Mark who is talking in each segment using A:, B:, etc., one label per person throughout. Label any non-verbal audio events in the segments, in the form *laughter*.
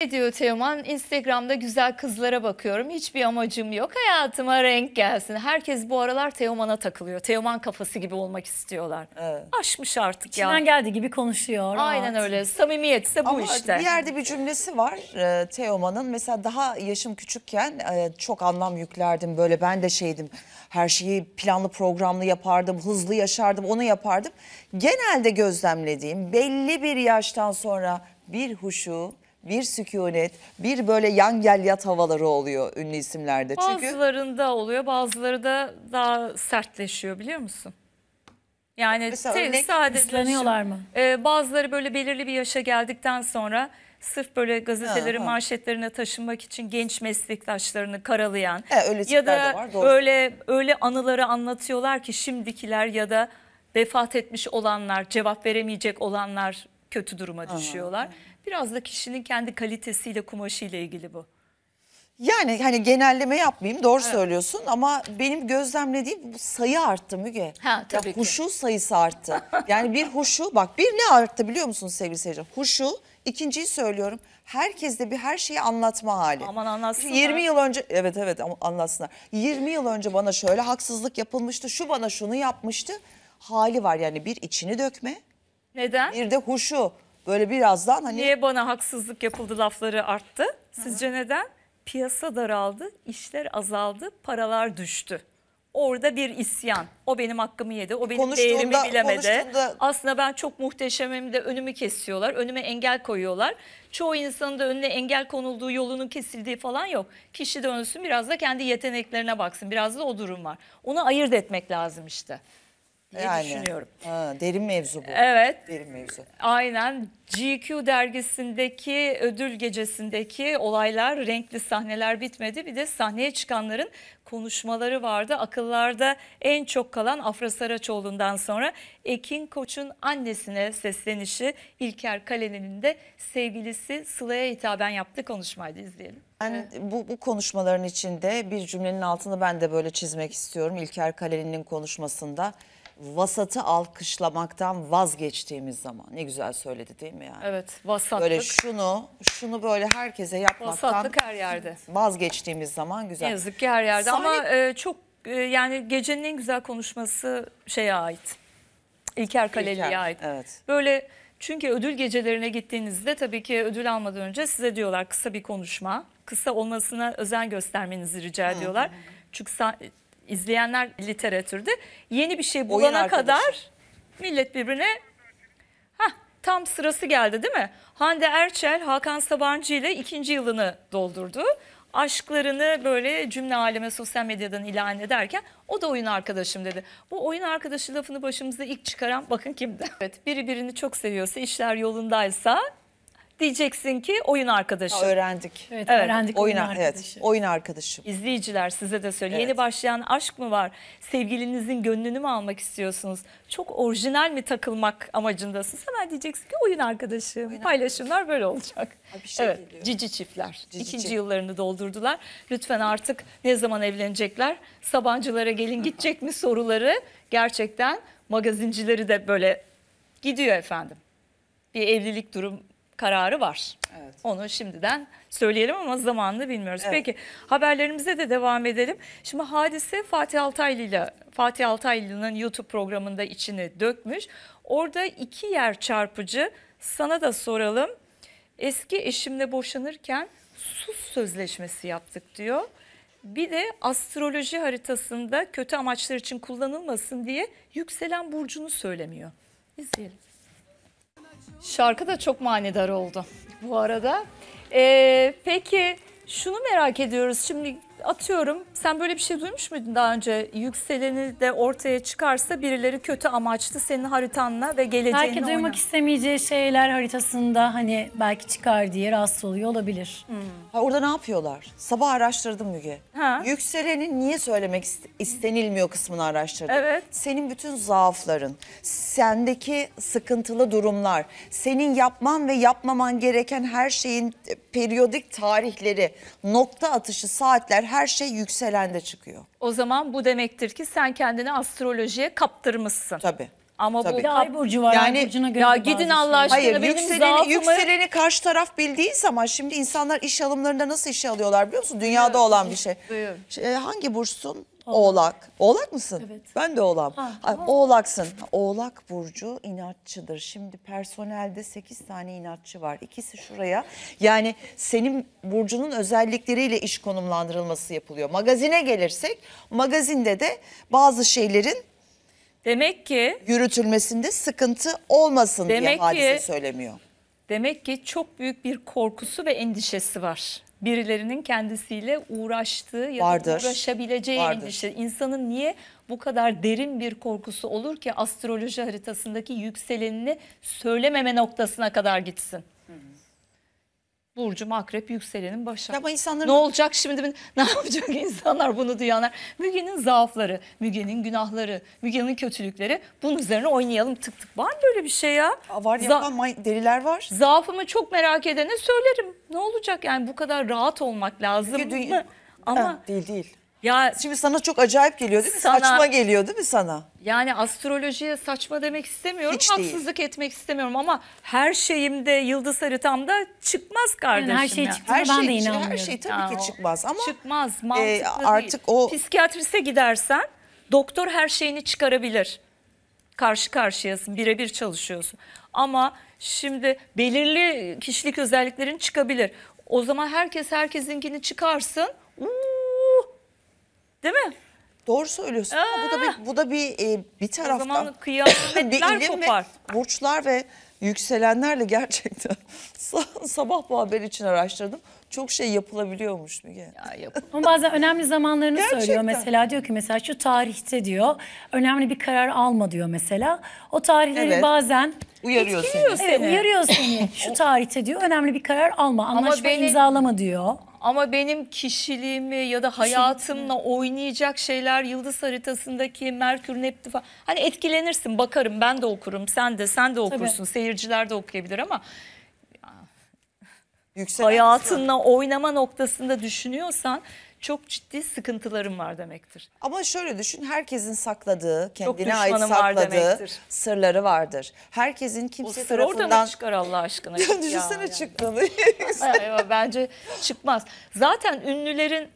A: Ne Teoman? Instagram'da güzel kızlara bakıyorum. Hiçbir amacım yok. Hayatıma renk gelsin. Herkes bu aralar Teoman'a takılıyor. Teoman kafası gibi olmak istiyorlar. Evet. Aşmış artık İçinden ya. İçinden geldi gibi konuşuyor. Rahat. Aynen öyle. Samimiyetse bu Ama işte. Bir yerde
B: bir cümlesi var e, Teoman'ın. Mesela daha yaşım küçükken e, çok anlam yüklerdim. Böyle ben de şeydim. Her şeyi planlı programlı yapardım. Hızlı yaşardım. Onu yapardım. Genelde gözlemlediğim belli bir yaştan sonra bir huşu bir sükunet, bir böyle yan gel yat havaları oluyor ünlü isimlerde. Çünkü...
A: Bazılarında oluyor bazıları da daha sertleşiyor biliyor musun? Yani sadeleşiyorlar mı? E, bazıları böyle belirli bir yaşa geldikten sonra sırf böyle gazetelerin ha, ha. manşetlerine taşınmak için genç meslektaşlarını karalayan e, öyle ya da, var, öyle öyle anıları anlatıyorlar ki şimdikiler ya da vefat etmiş olanlar, cevap veremeyecek olanlar kötü duruma düşüyorlar. Aha. Biraz da kişinin kendi kalitesiyle kumaşıyla ilgili bu.
B: Yani hani genelleme yapmayayım doğru evet. söylüyorsun ama benim gözlemlediğim sayı arttı Müge. Ha tabii ya, ki. Huşu sayısı arttı. yani bir huşu bak bir ne arttı biliyor musun sevgili seyirciler? Huşu ikinciyi söylüyorum. Herkes de bir her şeyi anlatma hali.
A: Aman anlatsınlar. 20 yıl
B: önce evet evet anlatsınlar. 20 yıl önce bana şöyle haksızlık yapılmıştı şu bana şunu yapmıştı hali var yani bir içini dökme neden? Bir de huşu. Böyle birazdan hani... Niye
A: bana haksızlık yapıldı lafları arttı? Sizce Hı neden? Piyasa daraldı, işler azaldı, paralar düştü. Orada bir isyan. O benim hakkımı yedi, o benim değerimi bilemedi. Konuştuğunda... Aslında ben çok muhteşemimde de önümü kesiyorlar, önüme engel koyuyorlar. Çoğu insanın da önüne engel konulduğu, yolunun kesildiği falan yok. Kişi dönsün biraz da kendi yeteneklerine baksın. Biraz da o durum var. Onu ayırt etmek lazım işte diye yani, düşünüyorum.
B: Ha, derin mevzu bu. Evet. Derin mevzu.
A: Aynen GQ dergisindeki ödül gecesindeki olaylar, renkli sahneler bitmedi. Bir de sahneye çıkanların konuşmaları vardı. Akıllarda en çok kalan Afra Saraçoğlu'ndan sonra Ekin Koç'un annesine seslenişi İlker Kaleli'nin de sevgilisi Sıla'ya hitaben yaptığı konuşmaydı. izleyelim.
B: Ben yani bu, bu konuşmaların içinde bir cümlenin altını ben de böyle çizmek istiyorum İlker Kaleli'nin konuşmasında vasatı alkışlamaktan vazgeçtiğimiz zaman ne güzel söyledi değil mi yani? Evet vasatlık. Böyle şunu şunu böyle herkese yapmaktan vasatlık her yerde. vazgeçtiğimiz zaman güzel. Ne yazık ki her yerde Sahne... ama
A: e, çok e, yani gecenin en güzel konuşması şeye ait. İlker Kaleli'ye ait. Evet. Böyle çünkü ödül gecelerine gittiğinizde tabii ki ödül almadan önce size diyorlar kısa bir konuşma. Kısa olmasına özen göstermenizi rica ediyorlar. Hı hı. Çünkü izleyenler literatürde yeni bir şey bulana kadar millet birbirine ha tam sırası geldi değil mi? Hande Erçel Hakan Sabancı ile ikinci yılını doldurdu. Aşklarını böyle cümle aleme sosyal medyadan ilan ederken o da oyun arkadaşım dedi. Bu oyun arkadaşı lafını başımızda ilk çıkaran bakın kimdi? *laughs* Evet, biri birini çok seviyorsa, işler yolundaysa diyeceksin ki oyun arkadaşı. öğrendik. Evet, evet. öğrendik oyun, oyun arkadaşı. Evet, oyun arkadaşım. İzleyiciler size de söylüyor. Evet. Yeni başlayan aşk mı var? Sevgilinizin gönlünü mü almak istiyorsunuz? Çok orijinal mi takılmak amacındasınız? Hemen diyeceksin ki oyun arkadaşı. Oyun Paylaşımlar arkadaşı. böyle olacak. bir şey evet, geliyor. cici çiftler. Cici İkinci çift. yıllarını doldurdular. Lütfen artık ne zaman evlenecekler? Sabancılara gelin gidecek mi soruları gerçekten magazincileri de böyle gidiyor efendim. Bir evlilik durum kararı var. Evet. Onu şimdiden söyleyelim ama zamanını bilmiyoruz. Evet. Peki haberlerimize de devam edelim. Şimdi hadise Fatih Altaylı ile Fatih Altaylı'nın YouTube programında içini dökmüş. Orada iki yer çarpıcı sana da soralım. Eski eşimle boşanırken sus sözleşmesi yaptık diyor. Bir de astroloji haritasında kötü amaçlar için kullanılmasın diye yükselen burcunu söylemiyor. İzleyelim. Şarkı da çok manidar oldu bu arada. Ee, peki şunu merak ediyoruz. Şimdi atıyorum sen böyle bir şey duymuş muydun daha önce? Yükseleni de ortaya çıkarsa birileri kötü amaçlı senin haritanla ve geleceğinle. Belki duymak oynar. istemeyeceği şeyler haritasında hani belki çıkar diye rahatsız oluyor
B: olabilir. Hmm. Ha, orada ne yapıyorlar? Sabah araştırdım Müge. Ha. Yükselenin niye söylemek istenilmiyor kısmını araştırdım. Evet. Senin bütün zaafların, sendeki sıkıntılı durumlar, senin yapman ve yapmaman gereken her şeyin e, periyodik tarihleri, nokta atışı saatler her her şey yükselende çıkıyor.
A: O zaman bu demektir ki sen kendini astrolojiye kaptırmışsın. Tabii. Ama Tabii. bu ay burcu var. Yani, ay burcuna göre ya gidin Allah aşkına Hayır, benim yükseleni, zaafımı... yükseleni karşı taraf bildiği zaman şimdi
B: insanlar iş alımlarında nasıl işe alıyorlar biliyor musun? Dünyada evet, olan bir şey. Buyur. Şey, e, hangi burçsun? Oğlak. Oğlak. mısın? Evet. Ben de oğlam. Ha, tamam. Oğlaksın. Oğlak burcu inatçıdır. Şimdi personelde 8 tane inatçı var. İkisi şuraya. Yani senin burcunun özellikleriyle iş konumlandırılması yapılıyor. Magazine gelirsek magazinde de bazı şeylerin Demek ki yürütülmesinde sıkıntı olmasın Demek diye hadise ki, söylemiyor.
A: Demek ki çok büyük bir korkusu ve endişesi var. Birilerinin kendisiyle uğraştığı ya vardır, da uğraşabileceği vardır. endişe. İnsanın niye bu kadar derin bir korkusu olur ki astroloji haritasındaki yükselenini söylememe noktasına kadar gitsin? Burcum akrep yükselenim başak. Ama insanların... Ne olacak şimdi? *laughs* Ne yapacak insanlar bunu duyanlar? Müge'nin zaafları, Müge'nin günahları, Müge'nin kötülükleri. Bunun üzerine oynayalım tık tık. Var mı böyle bir şey ya? Aa, var yapan Za deliler var. Zaafımı çok merak edene söylerim. Ne olacak yani bu kadar rahat olmak lazım Müge, mı? Ama... Ha, değil değil. Ya Şimdi sana çok
B: acayip geliyor değil mi? Sana- Saçma geliyor değil mi sana?
A: Yani astrolojiye saçma demek istemiyorum, Hiç değil. haksızlık etmek istemiyorum ama her şeyimde yıldız haritamda çıkmaz kardeşim. her şey ya. çıktı. Her ben şey, de inanmıyorum. her şey tabii Ya ki çıkmaz ama Çıkmaz, e, mantıklı e, artık değil. o- Psikiyatriste gidersen doktor her şeyini çıkarabilir. Karşı karşıyasın, birebir çalışıyorsun. Ama şimdi belirli kişilik özelliklerin çıkabilir. O zaman herkes herkesinkini çıkarsın. Uuu Değil mi? Doğru söylüyorsun ama bu da bir bu da bir e, bir taraftan *laughs* kıyametler kopar. Ve
B: burçlar ve yükselenlerle gerçekten *laughs* sabah bu haber için araştırdım. Çok şey yapılabiliyormuş Müge. Ya yap. Ama bazen önemli zamanlarını gerçekten. söylüyor. Mesela diyor ki mesela şu tarihte diyor önemli bir karar alma diyor mesela. O tarihleri evet. bazen
A: uyarıyor seni. Evet, uyarıyor seni. *laughs* şu tarihte diyor önemli bir karar alma, anlaşma benim... imzalama diyor. Ama benim kişiliğimi ya da hayatımla oynayacak şeyler yıldız haritasındaki Merkür, Neptün falan. Hani etkilenirsin bakarım ben de okurum sen de sen de okursun Tabii. seyirciler de okuyabilir ama Yükselen hayatınla oynama noktasında düşünüyorsan çok ciddi sıkıntılarım var demektir.
B: Ama şöyle düşün herkesin sakladığı, kendine ait sakladığı var
A: sırları vardır. Herkesin kimse o sır tarafından... oradan mı çıkar Allah aşkına? *laughs* Düşünsene ya, çıktığını. *laughs* Yani. Bence çıkmaz. Zaten ünlülerin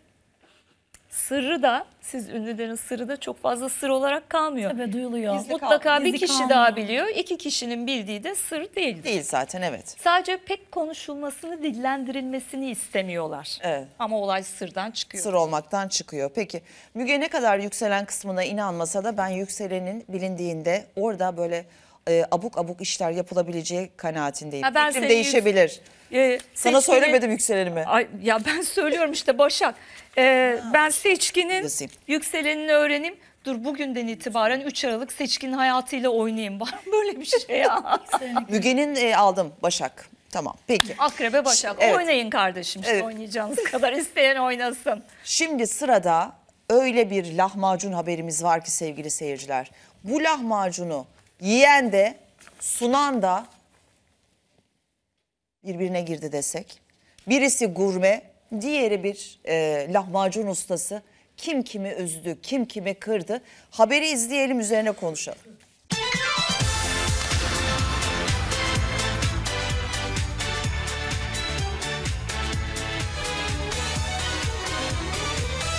A: sırrı da siz ünlülerin sırrı da çok fazla sır olarak kalmıyor. Tabii duyuluyor. Gizli Mutlaka bir kişi kalmıyor. daha biliyor. İki kişinin bildiği de sır değil. Değil zaten evet. Sadece pek konuşulmasını, dillendirilmesini istemiyorlar. Evet. Ama olay sırdan çıkıyor. Sır olmaktan çıkıyor. Peki Müge ne kadar
B: yükselen kısmına inanmasa da ben yükselenin bilindiğinde orada böyle e, abuk abuk işler yapılabileceği kanaatindeyim. Ha, ben Fikrim seni yüz- değişebilir.
A: E, Sana seçkini, söylemedim yükselenimi. Ay, ya ben *laughs* söylüyorum işte Başak. E, ben seçkinin yükselenini öğreneyim. Dur bugünden itibaren 3 Aralık Seçkin hayatıyla oynayayım. *laughs* Var mı böyle bir şey ya?
B: Müge'nin e, aldım Başak. Tamam peki.
A: Akrebe Başak. Şimdi, evet. Oynayın kardeşim. Evet. İşte oynayacağınız kadar isteyen oynasın.
B: Şimdi sırada öyle bir lahmacun haberimiz var ki sevgili seyirciler. Bu lahmacunu yiyen de sunan da birbirine girdi desek. Birisi gurme, diğeri bir e, lahmacun ustası. Kim kimi üzdü, kim kimi kırdı. Haberi izleyelim üzerine konuşalım.